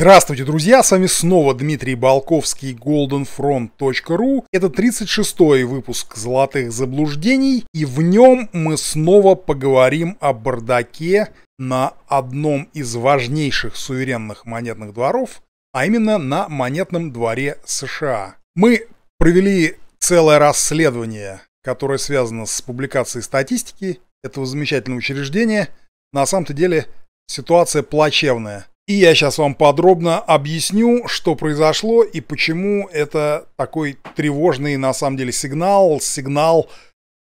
Здравствуйте, друзья! С вами снова Дмитрий Балковский, goldenfront.ru. Это 36-й выпуск «Золотых заблуждений», и в нем мы снова поговорим о бардаке на одном из важнейших суверенных монетных дворов, а именно на монетном дворе США. Мы провели целое расследование, которое связано с публикацией статистики этого замечательного учреждения. На самом-то деле ситуация плачевная. И я сейчас вам подробно объясню, что произошло и почему это такой тревожный на самом деле сигнал, сигнал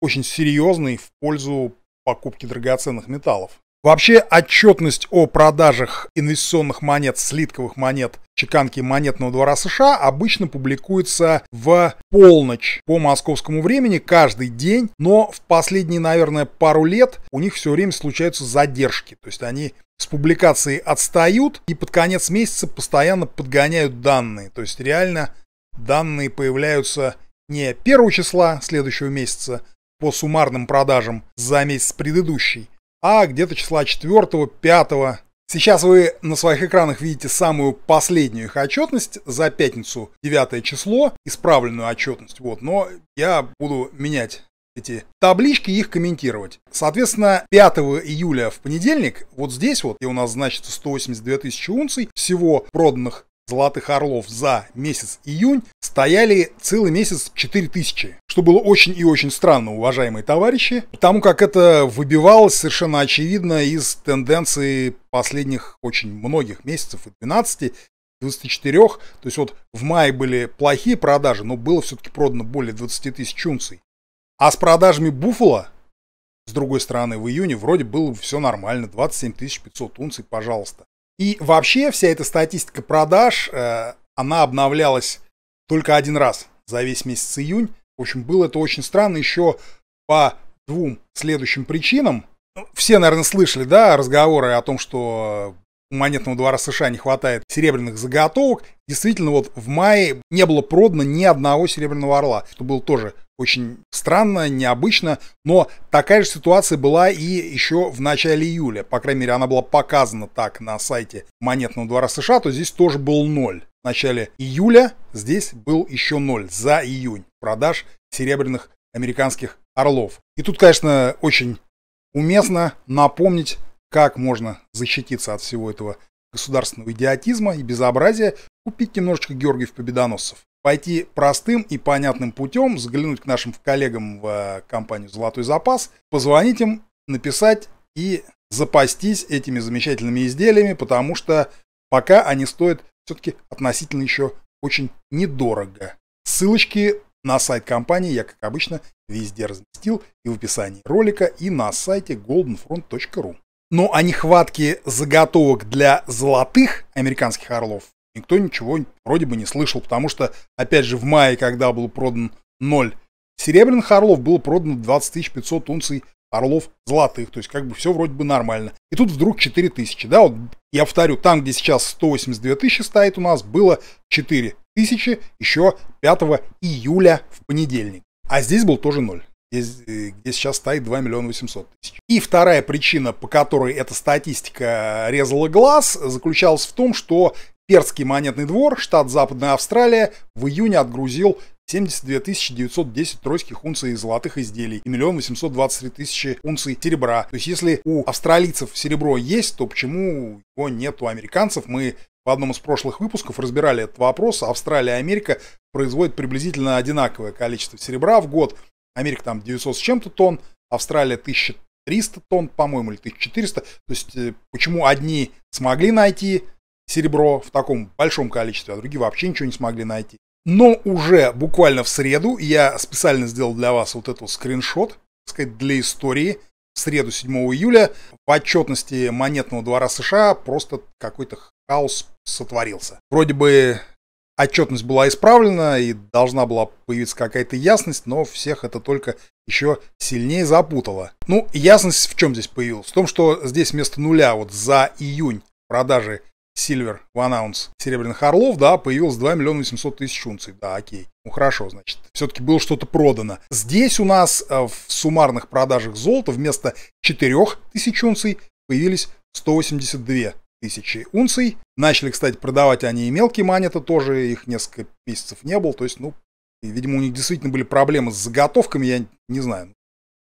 очень серьезный в пользу покупки драгоценных металлов. Вообще отчетность о продажах инвестиционных монет, слитковых монет чеканки монетного двора США обычно публикуются в полночь по московскому времени каждый день, но в последние, наверное, пару лет у них все время случаются задержки. То есть они с публикацией отстают и под конец месяца постоянно подгоняют данные. То есть реально данные появляются не первого числа следующего месяца по суммарным продажам за месяц предыдущий, а где-то числа 4, 5, Сейчас вы на своих экранах видите самую последнюю их отчетность за пятницу, 9 число, исправленную отчетность. Вот, но я буду менять эти таблички и их комментировать. Соответственно, 5 июля в понедельник, вот здесь вот, где у нас значится 182 тысячи унций всего проданных золотых орлов за месяц июнь стояли целый месяц 4000, что было очень и очень странно, уважаемые товарищи, потому как это выбивалось совершенно очевидно из тенденции последних очень многих месяцев и 12, 24, то есть вот в мае были плохие продажи, но было все-таки продано более 20 тысяч унций. А с продажами Буффало, с другой стороны, в июне вроде было все нормально, 27 500 унций, пожалуйста. И вообще вся эта статистика продаж, э, она обновлялась только один раз за весь месяц июнь. В общем, было это очень странно еще по двум следующим причинам. Ну, все, наверное, слышали, да, разговоры о том, что монетного двора США не хватает серебряных заготовок. Действительно, вот в мае не было продано ни одного серебряного орла, что было тоже очень странно, необычно, но такая же ситуация была и еще в начале июля. По крайней мере, она была показана так на сайте монетного двора США, то здесь тоже был ноль. В начале июля здесь был еще ноль за июнь продаж серебряных американских орлов. И тут, конечно, очень уместно напомнить как можно защититься от всего этого государственного идиотизма и безобразия, купить немножечко Георгиев Победоносцев. Пойти простым и понятным путем, взглянуть к нашим коллегам в э, компанию «Золотой запас», позвонить им, написать и запастись этими замечательными изделиями, потому что пока они стоят все-таки относительно еще очень недорого. Ссылочки на сайт компании я, как обычно, везде разместил и в описании ролика, и на сайте goldenfront.ru. Но о нехватке заготовок для золотых американских орлов никто ничего вроде бы не слышал, потому что, опять же, в мае, когда был продан 0 серебряных орлов, было продано 20 500 унций орлов золотых, то есть как бы все вроде бы нормально. И тут вдруг 4 тысячи, да, вот я повторю, там, где сейчас 182 тысячи стоит у нас, было 4 тысячи еще 5 июля в понедельник, а здесь был тоже ноль где, где сейчас стоит 2 миллиона 800 тысяч. И вторая причина, по которой эта статистика резала глаз, заключалась в том, что Перский монетный двор, штат Западная Австралия, в июне отгрузил 72 910 тройских унций золотых изделий и 1 823 тысячи унций серебра. То есть если у австралийцев серебро есть, то почему его нет у американцев? Мы в одном из прошлых выпусков разбирали этот вопрос. Австралия и Америка производят приблизительно одинаковое количество серебра в год. Америка там 900 с чем-то тонн, Австралия 1300 тонн, по-моему, или 1400. То есть э, почему одни смогли найти серебро в таком большом количестве, а другие вообще ничего не смогли найти. Но уже буквально в среду я специально сделал для вас вот этот скриншот, так сказать, для истории. В среду 7 июля в отчетности монетного двора США просто какой-то хаос сотворился. Вроде бы отчетность была исправлена и должна была появиться какая-то ясность, но всех это только еще сильнее запутало. Ну, ясность в чем здесь появилась? В том, что здесь вместо нуля вот за июнь продажи Silver в Ounce серебряных орлов, да, появилось 2 миллиона 800 тысяч унций. Да, окей. Ну хорошо, значит, все-таки было что-то продано. Здесь у нас э, в суммарных продажах золота вместо 4 тысяч унций появились 182 тысячи унций. Начали, кстати, продавать они и мелкие монеты тоже, их несколько месяцев не было, то есть, ну, видимо, у них действительно были проблемы с заготовками, я не знаю,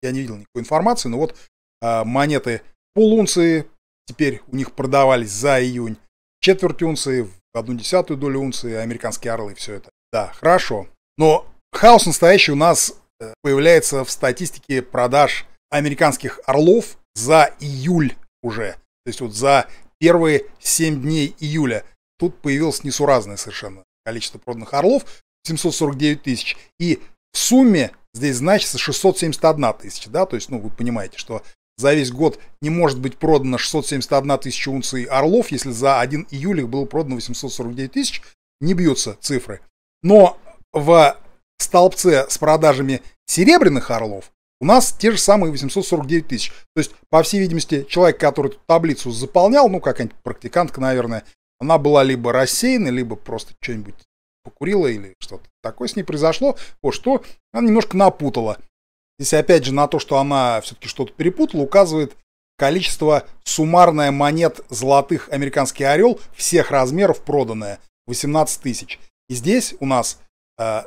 я не видел никакой информации, но вот э, монеты полунции теперь у них продавались за июнь, четверть унции, одну десятую долю унции, американские орлы, все это. Да, хорошо. Но хаос настоящий у нас э, появляется в статистике продаж американских орлов за июль уже. То есть вот за первые 7 дней июля. Тут появилось несуразное совершенно количество проданных орлов, 749 тысяч. И в сумме здесь значится 671 тысяча, да, то есть, ну, вы понимаете, что за весь год не может быть продано 671 тысяча унций орлов, если за 1 июль их было продано 849 тысяч, не бьются цифры. Но в столбце с продажами серебряных орлов у нас те же самые 849 тысяч. То есть, по всей видимости, человек, который эту таблицу заполнял, ну, какая-нибудь практикантка, наверное, она была либо рассеяна, либо просто что-нибудь покурила или что-то такое с ней произошло, вот что она немножко напутала. Если опять же на то, что она все-таки что-то перепутала, указывает количество суммарное монет золотых американский орел всех размеров проданное 18 тысяч. И здесь у нас э,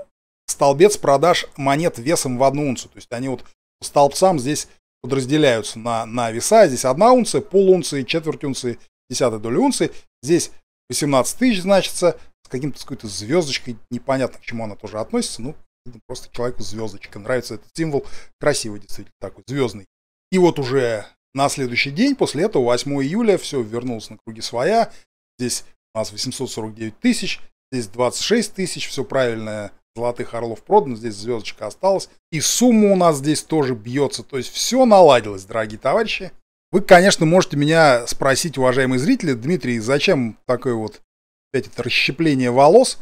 столбец продаж монет весом в одну унцию. То есть они вот столбцам здесь подразделяются на, на веса. Здесь одна унция, полунции, четверть унции, десятая доля унции. Здесь 18 тысяч значится с каким-то какой-то звездочкой. Непонятно, к чему она тоже относится. Ну, просто человеку звездочка. Нравится этот символ. Красивый действительно такой, звездный. И вот уже на следующий день, после этого, 8 июля, все вернулось на круги своя. Здесь у нас 849 тысяч, здесь 26 тысяч, все правильное золотых орлов продано, здесь звездочка осталась. И сумма у нас здесь тоже бьется. То есть все наладилось, дорогие товарищи. Вы, конечно, можете меня спросить, уважаемые зрители, Дмитрий, зачем такое вот опять это расщепление волос?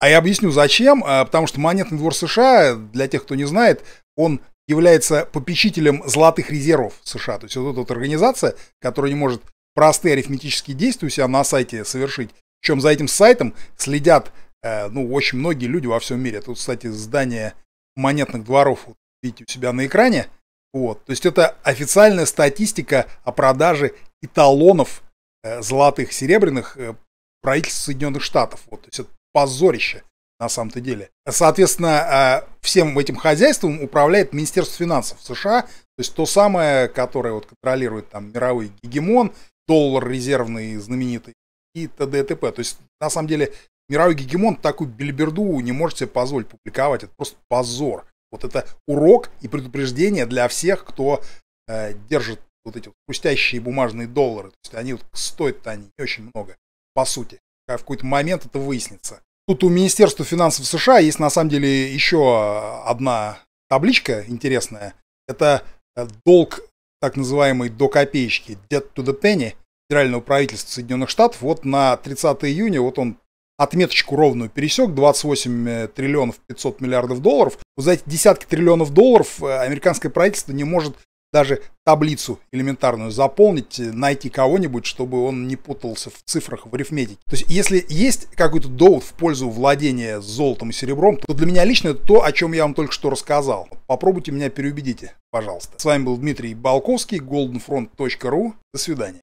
А я объясню, зачем. А, потому что монетный двор США, для тех, кто не знает, он является попечителем золотых резервов США. То есть вот эта вот организация, которая не может простые арифметические действия у себя на сайте совершить, причем за этим сайтом следят Э, ну, очень многие люди во всем мире. Тут, кстати, здание монетных дворов вот, видите у себя на экране. Вот. То есть это официальная статистика о продаже эталонов э, золотых, серебряных э, правительства Соединенных Штатов. Вот. То есть это позорище на самом-то деле. Соответственно, э, всем этим хозяйством управляет Министерство финансов США, то есть то самое, которое вот контролирует там мировой гегемон, доллар резервный знаменитый и т.д. и т.п. То есть, на самом деле, мировой гегемон такую бельберду не может себе позволить публиковать. Это просто позор. Вот это урок и предупреждение для всех, кто э, держит вот эти вот хрустящие бумажные доллары. То есть они вот, стоят они не очень много, по сути. А в какой-то момент это выяснится. Тут у Министерства финансов США есть на самом деле еще одна табличка интересная. Это э, долг, так называемый до копеечки, debt to the penny, федерального правительства Соединенных Штатов. Вот на 30 июня вот он отметочку ровную пересек, 28 э, триллионов 500 миллиардов долларов, то за эти десятки триллионов долларов э, американское правительство не может даже таблицу элементарную заполнить, э, найти кого-нибудь, чтобы он не путался в цифрах, в арифметике. То есть, если есть какой-то довод в пользу владения золотом и серебром, то для меня лично это то, о чем я вам только что рассказал. Попробуйте меня переубедите, пожалуйста. С вами был Дмитрий Балковский, goldenfront.ru. До свидания.